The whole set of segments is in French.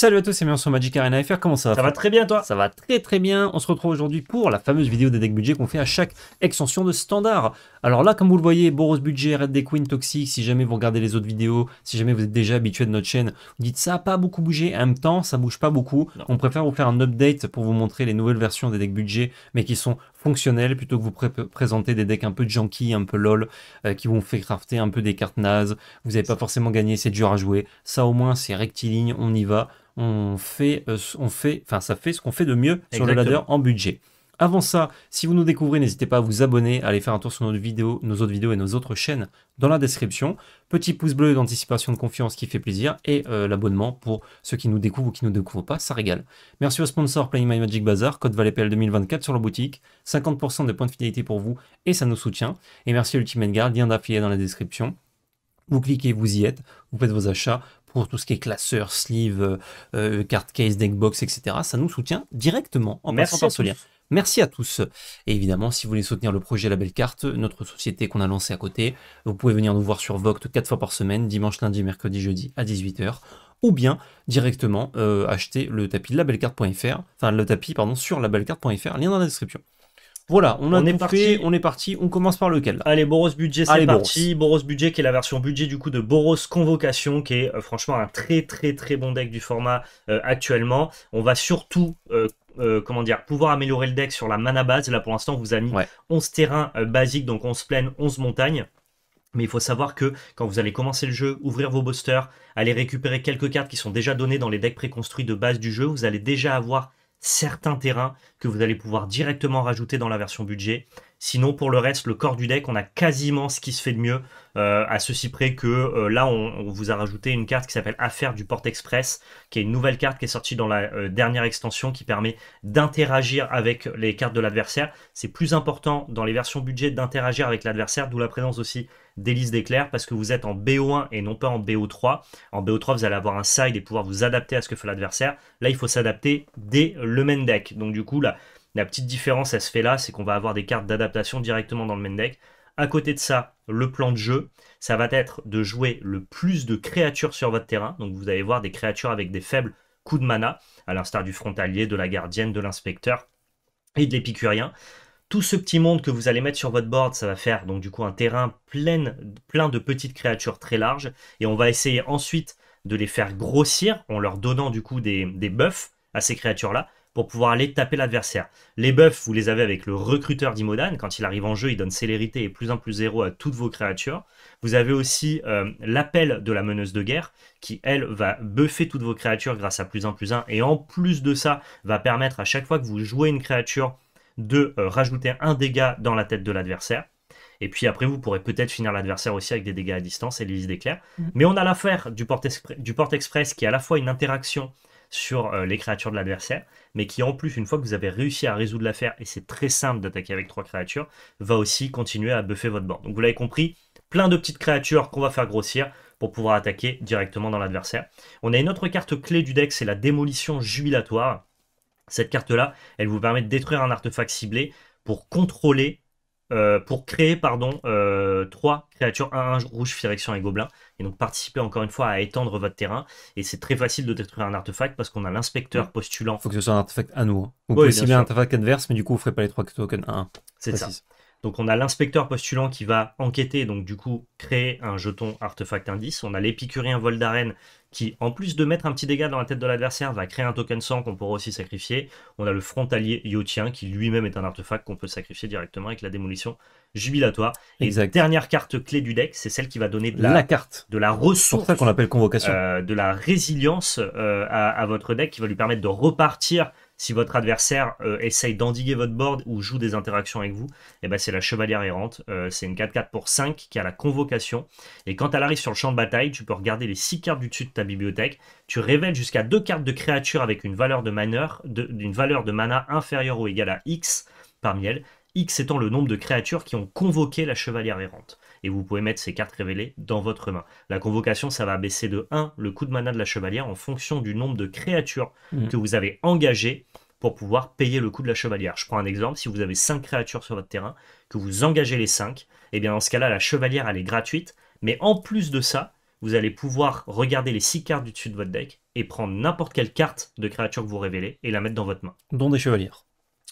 Salut à tous c'est bienvenue sur Magic Arena FR, comment ça va Ça va très bien toi Ça va très très bien, on se retrouve aujourd'hui pour la fameuse vidéo des decks budget qu'on fait à chaque extension de standard. Alors là comme vous le voyez, Boros Budget, Red Deck Queen, Toxic, si jamais vous regardez les autres vidéos, si jamais vous êtes déjà habitué de notre chaîne, vous dites ça n'a pas beaucoup bougé, en même temps ça bouge pas beaucoup, on préfère vous faire un update pour vous montrer les nouvelles versions des decks budget mais qui sont plutôt que vous présenter des decks un peu janky, un peu lol, euh, qui vont fait crafter un peu des cartes nazes. Vous n'avez pas forcément gagné, c'est dur à jouer. Ça au moins c'est rectiligne, on y va. On fait, euh, on fait, enfin ça fait ce qu'on fait de mieux sur le ladder en budget. Avant ça, si vous nous découvrez, n'hésitez pas à vous abonner, à aller faire un tour sur nos, nos autres vidéos et nos autres chaînes dans la description. Petit pouce bleu d'anticipation de confiance qui fait plaisir et euh, l'abonnement pour ceux qui nous découvrent ou qui ne nous découvrent pas, ça régale. Merci au sponsor Playing My Magic Bazar, code ValetPL 2024 sur la boutique, 50% de points de fidélité pour vous et ça nous soutient. Et merci à Ultimate Guard, lien d'affilié dans la description. Vous cliquez, vous y êtes, vous faites vos achats, pour tout ce qui est classeur, sleeve, euh, euh, cartes, case, deckbox, etc. Ça nous soutient directement en passant par ce lien. Merci à tous. Et évidemment, si vous voulez soutenir le projet La Belle Carte, notre société qu'on a lancée à côté, vous pouvez venir nous voir sur Voct 4 fois par semaine, dimanche, lundi, mercredi, jeudi à 18h ou bien directement euh, acheter le tapis labellecarte.fr, enfin le tapis pardon sur labellecarte.fr, lien dans la description. Voilà, on est parti. on est parti, on commence par lequel Allez, Boros Budget, c'est parti. Boros. Budget qui est la version budget du coup de Boros Convocation, qui est euh, franchement un très très très bon deck du format euh, actuellement. On va surtout euh, comment dire, pouvoir améliorer le deck sur la mana base. Là, pour l'instant, vous avez mis 11 terrains euh, basiques, donc 11 plaines, 11 montagnes. Mais il faut savoir que quand vous allez commencer le jeu, ouvrir vos boosters, aller récupérer quelques cartes qui sont déjà données dans les decks préconstruits de base du jeu, vous allez déjà avoir certains terrains que vous allez pouvoir directement rajouter dans la version budget. Sinon, pour le reste, le corps du deck, on a quasiment ce qui se fait de mieux, euh, à ceci près que euh, là, on, vous a rajouté une carte qui s'appelle Affaire du Porte Express, qui est une nouvelle carte qui est sortie dans la euh, dernière extension, qui permet d'interagir avec les cartes de l'adversaire. C'est plus important dans les versions budget d'interagir avec l'adversaire, d'où la présence aussi listes d'éclair parce que vous êtes en BO1 et non pas en BO3. En BO3, vous allez avoir un side et pouvoir vous adapter à ce que fait l'adversaire. Là, il faut s'adapter dès le main deck. Donc, du coup, là, la petite différence, elle se fait là, c'est qu'on va avoir des cartes d'adaptation directement dans le main deck. À côté de ça, le plan de jeu, ça va être de jouer le plus de créatures sur votre terrain. Donc vous allez voir des créatures avec des faibles coups de mana, à l'instar du frontalier, de la gardienne, de l'inspecteur et de l'épicurien. Tout ce petit monde que vous allez mettre sur votre board, ça va faire donc du coup un terrain plein, plein de petites créatures très larges. Et on va essayer ensuite de les faire grossir en leur donnant du coup des, des buffs à ces créatures-là pour pouvoir aller taper l'adversaire. Les buffs, vous les avez avec le recruteur d'Imodan. Quand il arrive en jeu, il donne célérité et plus en plus zéro à toutes vos créatures. Vous avez aussi euh, l'appel de la meneuse de guerre qui, elle, va buffer toutes vos créatures grâce à plus 1 plus 1. Et en plus de ça, va permettre à chaque fois que vous jouez une créature de euh, rajouter un dégât dans la tête de l'adversaire. Et puis après, vous pourrez peut-être finir l'adversaire aussi avec des dégâts à distance et l'hélice d'éclair. Mm. Mais on a l'affaire du, du Porte Express qui est à la fois une interaction sur euh, les créatures de l'adversaire, mais qui en plus, une fois que vous avez réussi à résoudre l'affaire, et c'est très simple d'attaquer avec trois créatures, va aussi continuer à buffer votre board. Donc vous l'avez compris, plein de petites créatures qu'on va faire grossir pour pouvoir attaquer directement dans l'adversaire. On a une autre carte clé du deck, c'est la démolition jubilatoire. Cette carte-là, elle vous permet de détruire un artefact ciblé pour contrôler euh, pour créer pardon, euh, 3 créatures 1-1 rouge, Firection et Gobelin. Et donc participer encore une fois à étendre votre terrain. Et c'est très facile de détruire un artefact parce qu'on a l'inspecteur postulant. faut que ce soit un artefact à nous. Vous hein. oui, pouvez cibler un artefact adverse, mais du coup vous ne ferez pas les trois tokens 1. C'est ça. Donc on a l'inspecteur postulant qui va enquêter, donc du coup créer un jeton artefact indice. On a l'épicurien vol d'arène qui, en plus de mettre un petit dégât dans la tête de l'adversaire, va créer un token sang qu'on pourra aussi sacrifier. On a le frontalier Yotien qui lui-même est un artefact qu'on peut sacrifier directement avec la démolition jubilatoire. Et dernière carte clé du deck, c'est celle qui va donner de la, carte, de la ressource, qu'on appelle convocation, euh, de la résilience euh, à votre deck qui va lui permettre de repartir si votre adversaire euh, essaye d'endiguer votre board ou joue des interactions avec vous, eh ben, c'est la chevalière errante. Euh, c'est une 4-4 pour 5 qui a la convocation. Et quand elle arrive sur le champ de bataille, tu peux regarder les 6 cartes du dessus de ta bibliothèque. Tu révèles jusqu'à 2 cartes de créature avec une valeur de, valeur de mana inférieure ou égale à X parmi elles. X étant le nombre de créatures qui ont convoqué la chevalière errante. Et vous pouvez mettre ces cartes révélées dans votre main. La convocation, ça va baisser de 1 le coût de mana de la chevalière en fonction du nombre de créatures mm. que vous avez engagées pour pouvoir payer le coût de la chevalière. Je prends un exemple, si vous avez 5 créatures sur votre terrain, que vous engagez les 5, et eh bien dans ce cas-là, la chevalière, elle est gratuite, mais en plus de ça, vous allez pouvoir regarder les 6 cartes du dessus de votre deck et prendre n'importe quelle carte de créature que vous révélez et la mettre dans votre main. Dont des chevalières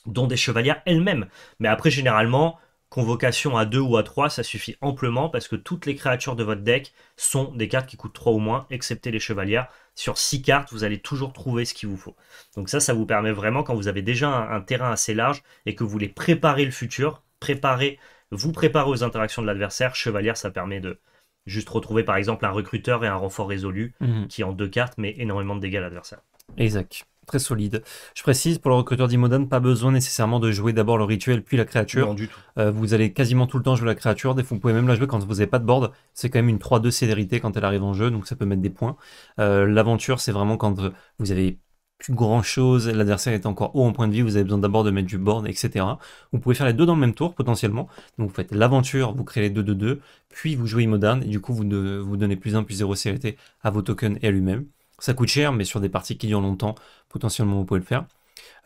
dont des chevalières elles-mêmes. Mais après, généralement, convocation à 2 ou à 3, ça suffit amplement parce que toutes les créatures de votre deck sont des cartes qui coûtent 3 ou moins, excepté les chevalières. Sur 6 cartes, vous allez toujours trouver ce qu'il vous faut. Donc ça, ça vous permet vraiment, quand vous avez déjà un, terrain assez large et que vous voulez préparer le futur, préparer, vous préparer aux interactions de l'adversaire, chevalière, ça permet de juste retrouver par exemple un recruteur et un renfort résolu mhm. qui en deux cartes met énormément de dégâts à l'adversaire. Exact très solide. Je précise, pour le recruteur d'Imodan, pas besoin nécessairement de jouer d'abord le rituel puis la créature. Euh, vous allez quasiment tout le temps jouer la créature. Des fois, vous pouvez même la jouer quand vous n'avez pas de board. C'est quand même une 3-2 célérité quand elle arrive en jeu, donc ça peut mettre des points. Euh, l'aventure, c'est vraiment quand vous avez plus grand chose, l'adversaire est encore haut en point de vie, vous avez besoin d'abord de mettre du board, etc. Vous pouvez faire les deux dans le même tour potentiellement. Donc vous faites l'aventure, vous créez les deux 2 deux, puis vous jouez Imodan, et du coup vous, vous donnez plus 1 plus 0 célérité à vos tokens et à lui-même. Ça coûte cher, mais sur des parties qui durent longtemps, potentiellement vous pouvez le faire.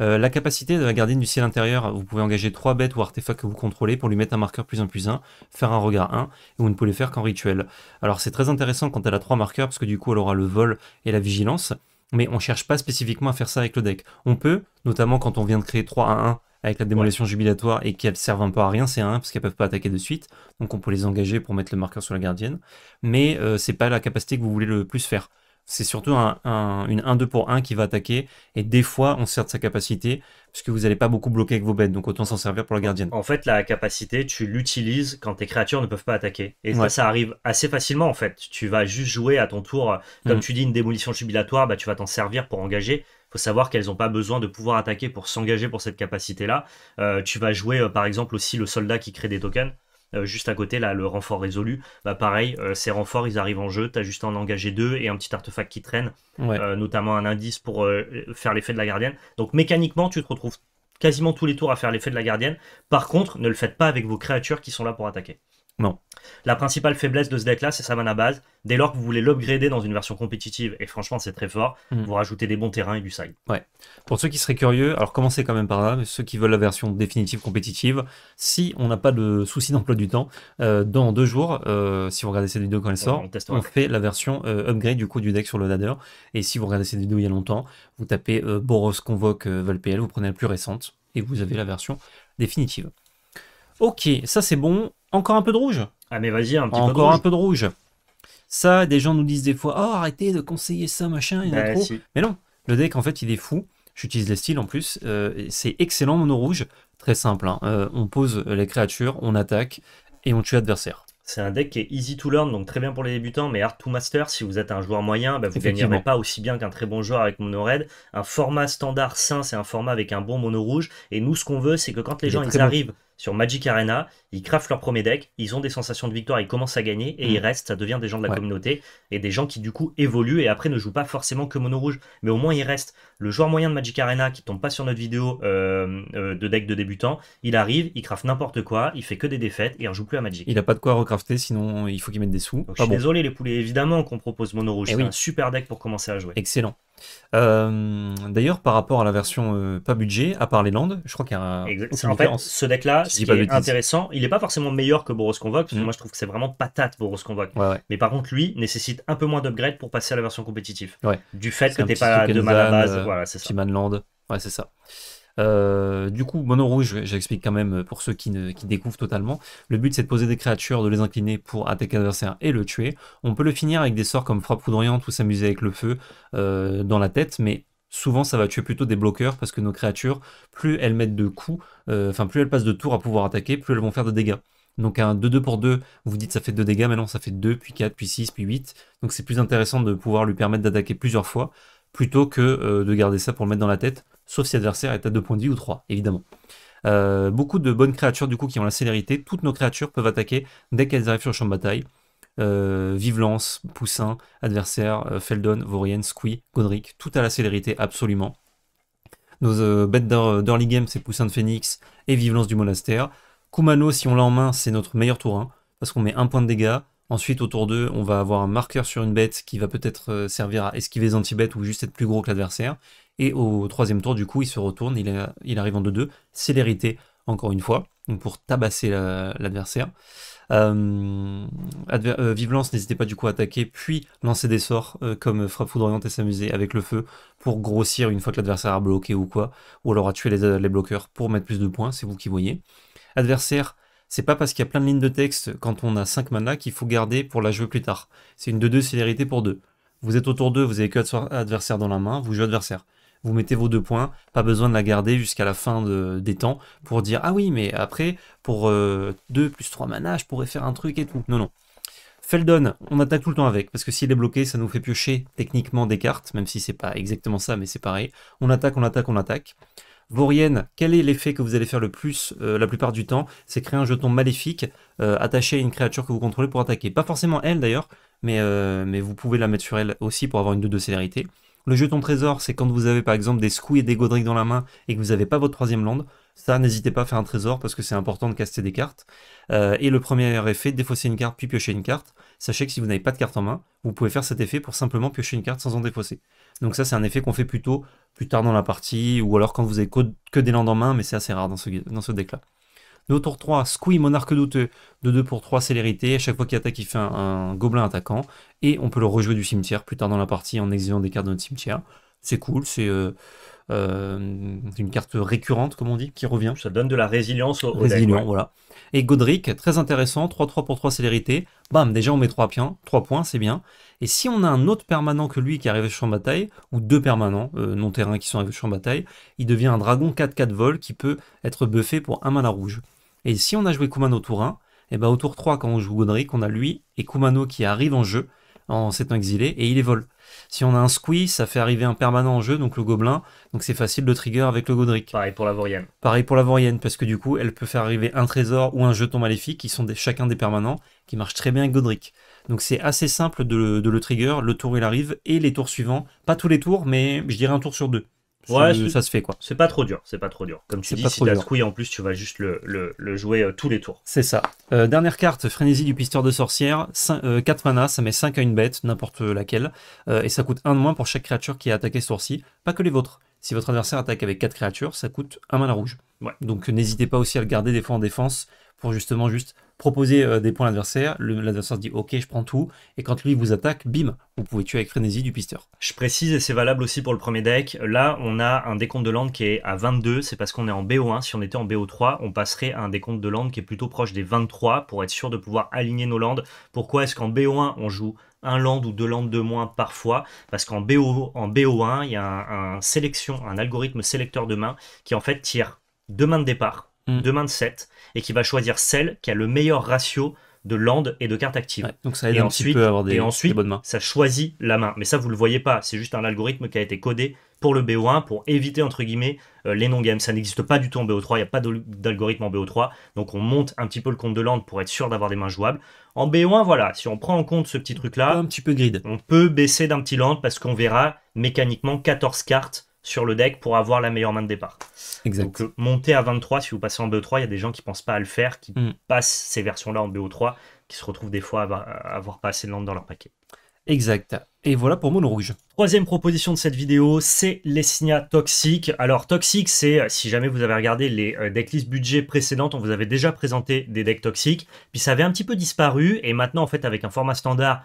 Euh, la capacité de la gardienne du ciel intérieur, vous pouvez engager 3 bêtes ou artefacts que vous contrôlez pour lui mettre un marqueur plus 1 plus 1, faire un regard 1, et vous ne pouvez le faire qu'en rituel. Alors c'est très intéressant quand elle a 3 marqueurs, parce que du coup elle aura le vol et la vigilance, mais on ne cherche pas spécifiquement à faire ça avec le deck. On peut, notamment quand on vient de créer 3 à 1 avec la démolition jubilatoire et qu'elles servent un peu à rien, c'est 1 parce qu'elles peuvent pas attaquer de suite, donc on peut les engager pour mettre le marqueur sur la gardienne, mais euh, c'est pas la capacité que vous voulez le plus faire c'est surtout un, une 1-2 pour 1 qui va attaquer. Et des fois, on sert de sa capacité, puisque vous n'allez pas beaucoup bloquer avec vos bêtes, donc autant s'en servir pour la gardienne. En fait, la capacité, tu l'utilises quand tes créatures ne peuvent pas attaquer. Et ça, ça arrive assez facilement, en fait. Tu vas juste jouer à ton tour, comme mm. tu dis, une démolition jubilatoire, bah, tu vas t'en servir pour engager faut savoir qu'elles n'ont pas besoin de pouvoir attaquer pour s'engager pour cette capacité-là. Euh, tu vas jouer euh, par exemple aussi le soldat qui crée des tokens. Euh, juste à côté, là, le renfort résolu. Bah, pareil, euh, ces renforts, ils arrivent en jeu. Tu as juste à en engager deux et un petit artefact qui traîne, euh, notamment un indice pour faire l'effet de la gardienne. Donc mécaniquement, tu te retrouves quasiment tous les tours à faire l'effet de la gardienne. Par contre, ne le faites pas avec vos créatures qui sont là pour attaquer. Non. La principale faiblesse de ce deck-là, c'est sa mana base. Dès lors que vous voulez l'upgrader dans une version compétitive, et franchement, c'est très fort, hmm. vous rajoutez des bons terrains et du side. Ouais. Pour ceux qui seraient curieux, alors commencez quand même par là, ceux qui veulent la version définitive compétitive, si on n'a pas de souci d'emploi du temps, euh, dans deux jours, euh, si vous regardez cette vidéo quand elle sort, on, fait la version euh, upgrade du coup du deck sur le ladder. Et si vous regardez cette vidéo il y a longtemps, vous tapez Boros Convoque Valpl, vous prenez la plus récente, et vous avez la version définitive. Ok, ça c'est bon. Encore un peu de rouge Ah, mais vas-y, un petit peu de rouge. un peu de rouge. Ça, des gens nous disent des fois Oh, arrêtez de conseiller ça, machin, il y en a bah, trop. Mais non, le deck, en fait, il est fou. J'utilise les styles en plus. Euh, c'est excellent, mono rouge. Très simple. Hein. Euh, on pose les créatures, on attaque et on tue l'adversaire. C'est un deck qui est easy to learn, donc très bien pour les débutants, mais hard to master. Si vous êtes un joueur moyen, bah, vous ne gagnerez pas aussi bien qu'un très bon joueur avec mono red. Un format standard sain, c'est un format avec un bon mono rouge. Et nous, ce qu'on veut, c'est que quand les gens arrivent sur Magic Arena, ils craftent leur premier deck, ils ont des sensations de victoire, ils commencent à gagner et ils mm. restent, ça devient des gens de la communauté et des gens qui du coup évoluent et après ne jouent pas forcément que mono rouge, mais au moins ils restent. Le joueur moyen de Magic Arena qui tombe pas sur notre vidéo euh, euh, de deck de débutant, il arrive, il craft n'importe quoi, il fait que des défaites et il joue plus à Magic. Il n'a pas de quoi recrafter, sinon il faut qu'il mette des sous. je suis désolé les poulets, évidemment qu'on propose mono rouge, eh c'est un super deck pour commencer à jouer. Excellent. Euh, d'ailleurs, par rapport à la version euh, pas budget, à part les Landes, je crois qu'il y a un. En fait, ce deck-là, c'est intéressant, il n'est pas forcément meilleur que Boros Convoque, parce que mm. moi je trouve que c'est vraiment patate Boros Convoque. Mais par contre, lui nécessite un peu moins d'upgrade pour passer à la version compétitive. Du fait que t'es pas de mal à base. Euh, voilà, c'est Ouais, c'est ça. Euh, du coup, Mono Rouge, j'explique quand même pour ceux qui, découvrent totalement. Le but, c'est de poser des créatures, de les incliner pour attaquer l'adversaire et le tuer. On peut le finir avec des sorts comme Frappe Foudroyante ou s'amuser avec le feu euh, dans la tête, mais souvent ça va tuer plutôt des bloqueurs parce que nos créatures, plus elles mettent de coups, euh, enfin plus elles passent de tours à pouvoir attaquer, plus elles vont faire de dégâts. Donc un 2-2 pour 2, vous dites ça fait 2 dégâts, non, ça fait 2, puis 4, puis 6, puis 8. Donc c'est plus intéressant de pouvoir lui permettre d'attaquer plusieurs fois plutôt que de garder ça pour le mettre dans la tête sauf si l'adversaire est à 2 points de vie ou 3, évidemment. Euh, beaucoup de bonnes créatures du coup qui ont la célérité. Toutes nos créatures peuvent attaquer dès qu'elles arrivent sur le champ de bataille. Euh, Vivelance, Poussin, Adversaire, euh, Feldon, Vorian, Squee, Godric, tout à la célérité absolument. Nos bêtes d'early game, c'est Poussin de Phoenix et Vivelance du Monastère. Kumano, si on l'a en main, c'est notre meilleur tour 1, hein, parce qu'on met un point de dégâts. Ensuite, au tour 2, on va avoir un marqueur sur une bête qui va peut-être servir à esquiver les anti-bêtes ou juste être plus gros que l'adversaire. Et au troisième tour, du coup, il se retourne, il, arrive en 2-2. Célérité, encore une fois, pour tabasser l'adversaire. Euh, euh n'hésitez pas du coup à attaquer, puis lancer des sorts euh, comme frappe foudroyante et s'amuser avec le feu pour grossir une fois que l'adversaire a bloqué ou quoi, ou alors à tuer euh, les, bloqueurs pour mettre plus de points, c'est vous qui voyez. Adversaire, c'est pas parce qu'il y a plein de lignes de texte quand on a 5 mana qu'il faut garder pour la jouer plus tard. C'est une 2 2 célérité pour 2. Vous êtes autour d'eux, 2, vous avez que adversaire dans la main, vous jouez adversaire vous mettez vos deux points, pas besoin de la garder jusqu'à la fin des temps pour dire ah oui mais après pour 2 euh, plus 3 mana je pourrais faire un truc et tout. Non non. Feldon, on attaque tout le temps avec, parce que s'il est bloqué, ça nous fait piocher techniquement des cartes, même si c'est pas exactement ça, mais c'est pareil. On attaque, on attaque, on attaque. Vaurienne, quel est l'effet que vous allez faire le plus euh, la plupart du temps C'est créer un jeton maléfique euh, attaché à une créature que vous contrôlez pour attaquer. Pas forcément elle d'ailleurs, mais, mais vous pouvez la mettre sur elle aussi pour avoir une 2 de célérité. Le jeton trésor, c'est quand vous avez par exemple des Squee et des Godric dans la main et que vous n'avez pas votre troisième land. Ça, n'hésitez pas à faire un trésor parce que c'est important de caster des cartes. Euh, et le premier effet, défausser une carte puis piocher une carte. Sachez que si vous n'avez pas de carte en main, vous pouvez faire cet effet pour simplement piocher une carte sans en défausser. Donc ça, c'est un effet qu'on fait plutôt plus tard dans la partie ou alors quand vous avez que des landes en main, mais c'est assez rare dans ce, dans ce deck-là. Notre tour 3, Squee, Monarque douteux, de 2 pour 3, célérité. À chaque fois qu'il attaque, il fait un, gobelin attaquant. Et on peut le rejouer du cimetière plus tard dans la partie en exilant des cartes de notre cimetière. C'est cool, c'est euh, euh, une carte récurrente, comme on dit, qui revient. Ça donne de la résilience au, voilà. Et Godric, très intéressant, 3-3 pour 3 célérité. Bam, déjà on met 3 points, trois points, c'est bien. Et si on a un autre permanent que lui qui arrive sur de bataille, ou deux permanents euh, non terrain qui sont arrivés sur de bataille, il devient un dragon 4-4 vol qui peut être buffé pour un mana rouge. Et si on a joué Kumano tour 1, et eh ben au tour 3 quand on joue Godric, on a lui et Kumano qui arrivent en jeu en s'étant exilé, et il est vole. Si on a un squeeze, ça fait arriver un permanent en jeu, donc le gobelin, donc c'est facile de trigger avec le Godric. Pareil pour la Vorienne. Pareil pour la Vorienne, parce que du coup, elle peut faire arriver un trésor ou un jeton maléfique, qui sont des, chacun des permanents, qui marchent très bien avec Godric. Donc c'est assez simple de, de le trigger, le tour il arrive, et les tours suivants, pas tous les tours, mais je dirais un tour sur deux. Ouais, ça, se fait quoi. C'est pas trop dur, c'est pas trop dur. Comme tu dis, si t'as couille en plus, tu vas juste le, jouer euh, tous les tours. C'est ça. Euh, dernière carte, Frénésie du pisteur de sorcière. 4 euh, mana, ça met 5 à une bête, n'importe laquelle. et ça coûte 1 de moins pour chaque créature qui a attaqué ce Pas que les vôtres. Si votre adversaire attaque avec 4 créatures, ça coûte 1 mana rouge. Ouais. Donc n'hésitez pas aussi à le garder des fois en défense pour justement juste Proposer euh, des points à l'adversaire, l'adversaire dit ok je prends tout, et quand lui vous attaque, bim, vous pouvez tuer avec frénésie du pisteur. Je précise, et c'est valable aussi pour le premier deck, là on a un décompte de land qui est à 22, c'est parce qu'on est en BO1, si on était en BO3, on passerait à un décompte de land qui est plutôt proche des 23 pour être sûr de pouvoir aligner nos landes. Pourquoi est-ce qu'en BO1 on joue un land ou deux landes de moins parfois, parce qu'en BO, en BO1, il y a un, sélection, un algorithme sélecteur de main qui en fait tire deux mains de départ Mm. de main de 7 et qui va choisir celle qui a le meilleur ratio de land et de cartes actives. donc ça et ensuite, ensuite, Ça choisit la main. Mais ça, vous le voyez pas. C'est juste un algorithme qui a été codé pour le BO1 pour éviter, entre guillemets, euh, les non-games. Ça n'existe pas du tout en BO3. Il n'y a pas d'algorithme en BO3. Donc on monte un petit peu le compte de land pour être sûr d'avoir des mains jouables. En BO1, voilà. Si on prend en compte ce petit truc-là. Un petit peu grid. On peut baisser d'un petit land parce qu'on verra mécaniquement 14 cartes sur le deck pour avoir la meilleure main de départ. Exact. Donc euh, monter à 23, si vous passez en BO3, il y a des gens qui pensent pas à le faire, qui mm. passent ces versions-là en BO3, qui se retrouvent des fois à avoir pas assez de landes dans leur paquet. Exact. Et voilà pour Moon Rouge. Troisième proposition de cette vidéo, c'est les signa toxiques. Alors toxique, c'est euh, si jamais vous avez regardé les euh, decklist budget précédentes, on vous avait déjà présenté des decks toxiques, puis ça avait un petit peu disparu, et maintenant en fait avec un format standard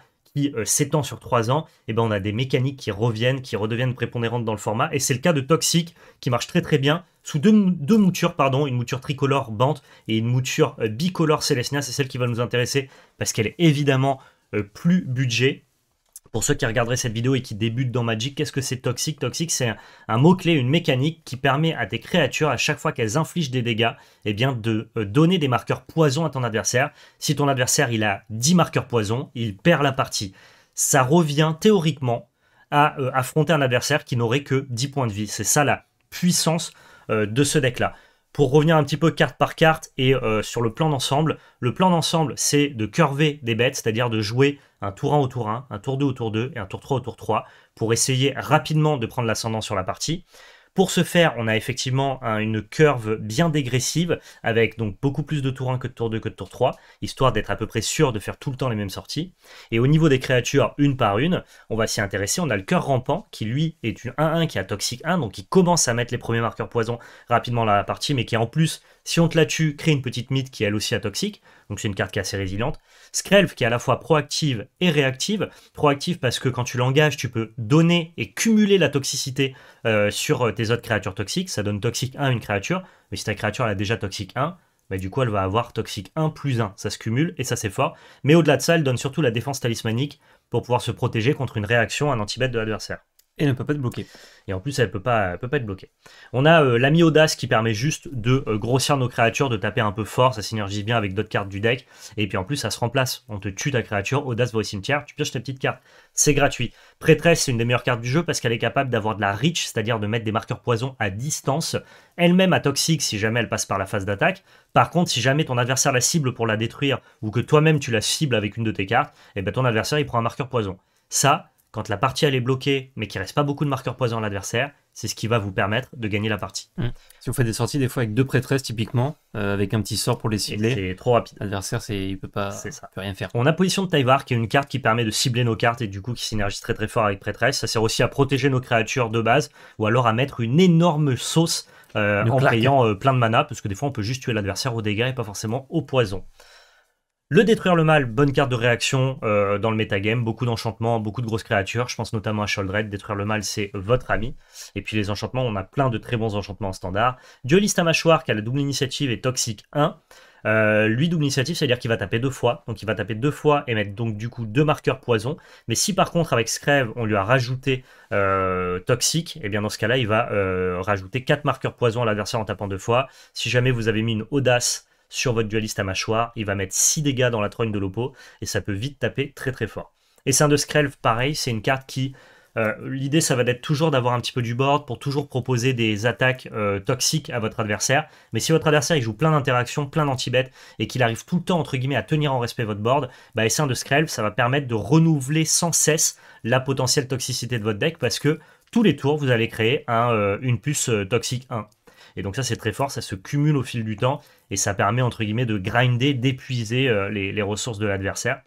7 ans euh, sur trois ans, et eh ben on a des mécaniques qui reviennent, qui redeviennent prépondérantes dans le format. Et c'est le cas de Toxic, qui marche très très bien, sous deux, deux moutures, pardon, une mouture tricolore Bante et une mouture euh, bicolore Celestina. c'est celle qui va nous intéresser, parce qu'elle est évidemment euh, plus budget, pour ceux qui regarderaient cette vidéo et qui débutent dans Magic, qu'est-ce que c'est toxique Toxique, c'est un, mot-clé, une mécanique qui permet à tes créatures, à chaque fois qu'elles infligent des dégâts, eh bien de euh, donner des marqueurs poison à ton adversaire. Si ton adversaire il a 10 marqueurs poison, il perd la partie. Ça revient théoriquement à euh, affronter un adversaire qui n'aurait que 10 points de vie. C'est ça la puissance euh, de ce deck-là. Pour revenir un petit peu carte par carte et euh, sur le plan d'ensemble, le plan d'ensemble, c'est de curver des bêtes, c'est-à-dire de jouer un tour 1 au tour 1, un tour 2 au tour 2 et un tour 3 au tour 3 pour essayer rapidement de prendre l'ascendant sur la partie. Pour ce faire, on a effectivement une curve bien dégressive avec donc beaucoup plus de tour 1 que de tour 2 que de tour 3, histoire d'être à peu près sûr de faire tout le temps les mêmes sorties. Et au niveau des créatures, une par une, on va s'y intéresser. On a le cœur rampant qui lui est une 1-1 qui a toxique 1, donc qui commence à mettre les premiers marqueurs poison rapidement la partie, mais qui en plus si on te la tue, crée une petite mythe qui est elle aussi toxique. donc c'est une carte qui est assez résiliente. Skelf qui est à la fois proactive et réactive. Proactive parce que quand tu l'engages, tu peux donner et cumuler la toxicité euh, sur euh, tes autres créatures toxiques. Ça donne toxique 1 à une créature, mais si ta créature elle a déjà toxique 1, bah du coup elle va avoir toxique 1 plus 1. Ça se cumule et ça c'est fort. Mais au-delà de ça, elle donne surtout la défense talismanique pour pouvoir se protéger contre une réaction, un anti-bête de l'adversaire. Et ne peut pas être bloquée. Et en plus, elle peut peut pas être bloquée. On a euh, l'ami audace qui permet juste de euh, grossir nos créatures, de taper un peu fort, ça synergise bien avec d'autres cartes du deck. Et puis en plus, ça se remplace. On te tue ta créature, audace va au cimetière, tu pioches ta petite carte. C'est gratuit. Prêtresse, c'est une des meilleures cartes du jeu parce qu'elle est capable d'avoir de la reach, c'est-à-dire de mettre des marqueurs poison à distance. Elle-même à toxique si jamais elle passe par la phase d'attaque. Par contre, si jamais ton adversaire la cible pour la détruire ou que toi-même tu la cibles avec une de tes cartes, et eh ben ton adversaire il prend un marqueur poison. Ça, quand la partie elle est bloquée, mais qu'il reste pas beaucoup de marqueurs poison à l'adversaire, c'est ce qui va vous permettre de gagner la partie. Mm. Si vous faites des sorties des fois avec deux prêtresses typiquement, euh, avec un petit sort pour les cibler, c'est trop rapide. L'adversaire, c'est il peut pas, peut rien faire. On a position de Taivar, qui est une carte qui permet de cibler nos cartes et du coup qui synergise très très fort avec prêtresse. Ça sert aussi à protéger nos créatures de base, ou alors à mettre une énorme sauce euh, en ayant euh, plein de mana, parce que des fois on peut juste tuer l'adversaire au dégât et pas forcément au poison. Le détruire le mal, bonne carte de réaction euh, dans le metagame, beaucoup d'enchantements, beaucoup de grosses créatures, je pense notamment à Sholdred, détruire le mal c'est votre ami, et puis les enchantements, on a plein de très bons enchantements en standard. Dueliste à mâchoire qui a la double initiative et toxique 1, euh, lui, double initiative, c'est-à-dire qu'il va taper deux fois. Donc il va taper deux fois et mettre donc du coup deux marqueurs poison. Mais si par contre avec Screve on lui a rajouté euh, toxique, et eh bien dans ce cas-là il va rajouter quatre marqueurs poison à l'adversaire en tapant deux fois. Si jamais vous avez mis une audace sur votre dualiste à mâchoire. Il va mettre 6 dégâts dans la trogne de l'Opo et ça peut vite taper très très fort. Et de Screlve, pareil, c'est une carte qui. Euh, l'idée, ça va être toujours d'avoir un petit peu du board pour toujours proposer des attaques euh, toxiques à votre adversaire. Mais si votre adversaire il joue plein d'interactions, plein d'anti-bêtes et qu'il arrive tout le temps entre guillemets à tenir en respect votre board, bah, de Skrelv, ça va permettre de renouveler sans cesse la potentielle toxicité de votre deck parce que tous les tours, vous allez créer euh, une puce toxique 1. Et donc ça, c'est très fort, ça se cumule au fil du temps et ça permet, entre guillemets, de grinder, d'épuiser euh, les, ressources de l'adversaire.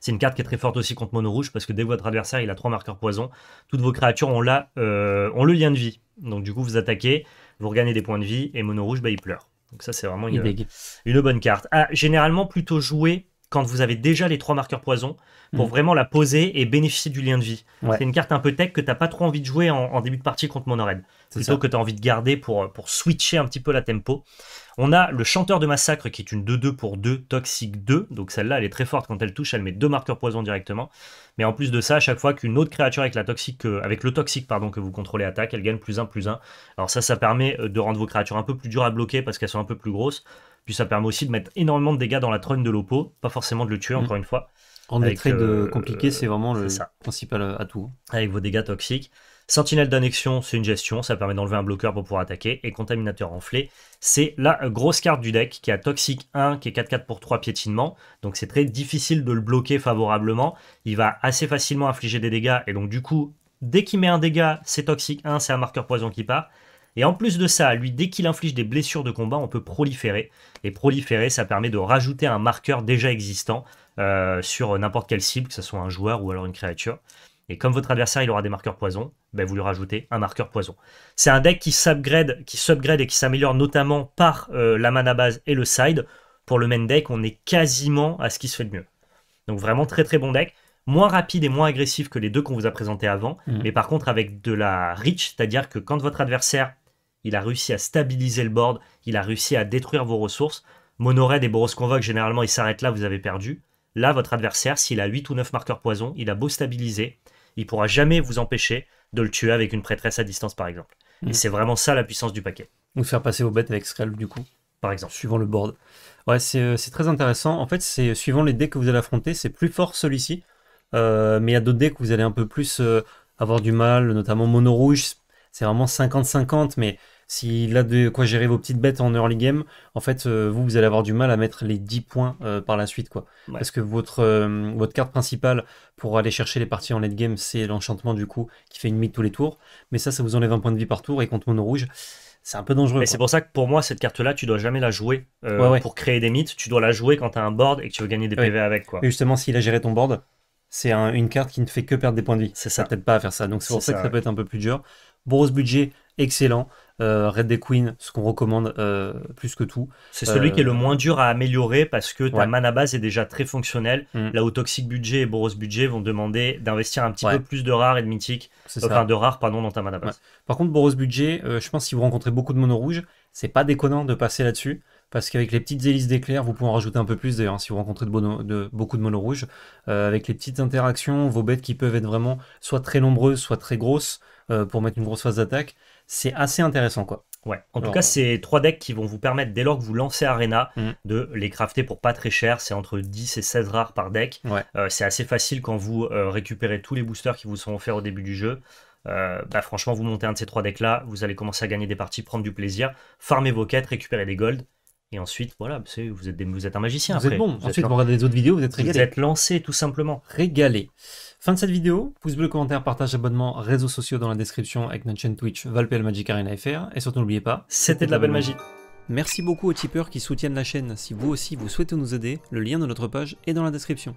C'est une carte qui est très forte aussi contre Mono Rouge parce que dès que votre adversaire il a trois marqueurs poison, toutes vos créatures ont, là euh, le lien de vie. Donc du coup vous attaquez, vous regagnez des points de vie et Mono Rouge bah, il pleure. Donc ça c'est vraiment une, une, bonne carte. Ah, généralement plutôt jouer quand vous avez déjà les trois marqueurs poison pour mm. vraiment la poser et bénéficier du lien de vie. C'est une carte un peu tech que t'as pas trop envie de jouer en, début de partie contre Monored. Plutôt que tu as envie de garder pour, euh, pour switcher un petit peu la tempo. On a le chanteur de massacre qui est une 2-2 pour 2, toxique 2. Donc celle-là, elle est très forte quand elle touche, elle met deux marqueurs poison directement. Mais en plus de ça, à chaque fois qu'une autre créature avec, la toxique, euh, avec le toxique pardon, que vous contrôlez attaque, elle gagne plus 1, plus 1. Alors ça, ça permet euh, de rendre vos créatures un peu plus dures à bloquer parce qu'elles sont un peu plus grosses. Puis ça permet aussi de mettre énormément de dégâts dans la trône de l'Oppo, pas forcément de le tuer, mm. encore une fois. En est très euh, compliqué, c'est vraiment le principal atout. Hein. Avec vos dégâts toxiques. Sentinelle d'annexion, c'est une gestion, ça permet d'enlever un bloqueur pour pouvoir attaquer. Et Contaminateur enflé, c'est la grosse carte du deck qui a Toxique 1, qui est 4-4 pour 3 piétinement. Donc c'est très difficile de le bloquer favorablement. Il va assez facilement infliger des dégâts. Et donc du coup, dès qu'il met un dégât, c'est Toxique 1, c'est un marqueur poison qui part. Et en plus de ça, lui, dès qu'il inflige des blessures de combat, on peut proliférer. Et proliférer, ça permet de rajouter un marqueur déjà existant euh, sur n'importe quelle cible, que ce soit un joueur ou alors une créature. Et comme votre adversaire, il aura des marqueurs poison, ben vous lui rajoutez un marqueur poison. C'est un deck qui s'upgrade qui et qui s'améliore notamment par euh, la mana base et le side. Pour le main deck, on est quasiment à ce qui se fait de mieux. Donc vraiment très très bon deck. Moins rapide et moins agressif que les deux qu'on vous a présentés avant, mmh. mais par contre avec de la reach, c'est-à-dire que quand votre adversaire il a réussi à stabiliser le board, il a réussi à détruire vos ressources. Monored et Boros Convoque, généralement, il s'arrête là, vous avez perdu. Là, votre adversaire, s'il a 8 ou 9 marqueurs poison, il a beau stabiliser, il pourra jamais vous empêcher de le tuer avec une prêtresse à distance, par exemple. Et mhm. c'est vraiment ça la puissance du paquet. Ou faire passer vos bêtes avec Scalp, du coup. Par exemple. Suivant le board. Ouais, euh, c'est très intéressant. En fait, c'est suivant les dés que vous allez affronter, c'est plus fort celui-ci. Euh, mais il y a d'autres dés que vous allez un peu plus euh, avoir du mal, notamment Mono Rouge. C'est vraiment 50-50, mais si a de quoi gérer vos petites bêtes en early game, en fait, euh, vous, vous allez avoir du mal à mettre les 10 points euh, par la suite. quoi. Parce que votre, euh, votre carte principale pour aller chercher les parties en late game, c'est l'enchantement du coup qui fait une mythe tous les tours. Mais ça, ça vous enlève un point de vie par tour et contre mono rouge c'est un peu dangereux. mais c'est pour ça que pour moi, cette carte-là, tu dois jamais la jouer pour créer des mythes. Tu dois la jouer quand tu as un board et que tu veux gagner des PV avec. Quoi. Et justement, s'il a géré ton board, c'est une carte qui ne fait que perdre des points de vie. C'est ça. Peut-être pas à faire ça. Donc c'est pour ça, que ça peut être un peu plus dur. Boros budget, excellent. Euh, Red Dead Queen, ce qu'on recommande euh, plus que tout. C'est celui qui est le euh, moins dur à améliorer parce que ta mana base est déjà très fonctionnelle. Mm. Là où Toxic Budget et Boros Budget vont demander d'investir un petit peu plus de rares et de mythiques, enfin de rares pardon dans ta mana base. Par contre Boros Budget, je pense que si vous rencontrez beaucoup de mono rouges, c'est pas déconnant de passer là-dessus parce qu'avec les petites hélices d'éclairs, vous pouvez en rajouter un peu plus d'ailleurs hein, si vous rencontrez beaucoup de mono rouges. avec les petites interactions, vos bêtes qui peuvent être vraiment soit très nombreuses, soit très grosses pour mettre une grosse phase d'attaque c'est assez intéressant quoi. Ouais, en tout cas, euh, c'est trois decks qui vont vous permettre, dès lors que vous lancez Arena, mm. de les crafter pour pas très cher. C'est entre 10 et 16 rares par deck. Ouais. Euh, c'est assez facile quand vous euh, récupérez tous les boosters qui vous sont offerts au début du jeu. bah, franchement, vous montez un de ces trois decks là, vous allez commencer à gagner des parties, prendre du plaisir, farmer vos quêtes, récupérer des golds. Et ensuite, voilà, vous êtes, vous êtes un magicien. Vous êtes bon. ensuite, vous regardez les autres vidéos, vous êtes régalé. Vous êtes lancé, tout simplement. Régalé. Fin de cette vidéo. Pouce bleu, commentaire, partage, abonnement, réseaux sociaux dans la description avec notre chaîne Twitch Valpel Magic Arena FR. Et surtout, n'oubliez pas, c'était de la belle magie. Merci beaucoup aux tipeurs qui soutiennent la chaîne. Si vous aussi vous souhaitez nous aider, le lien de notre page est dans la description.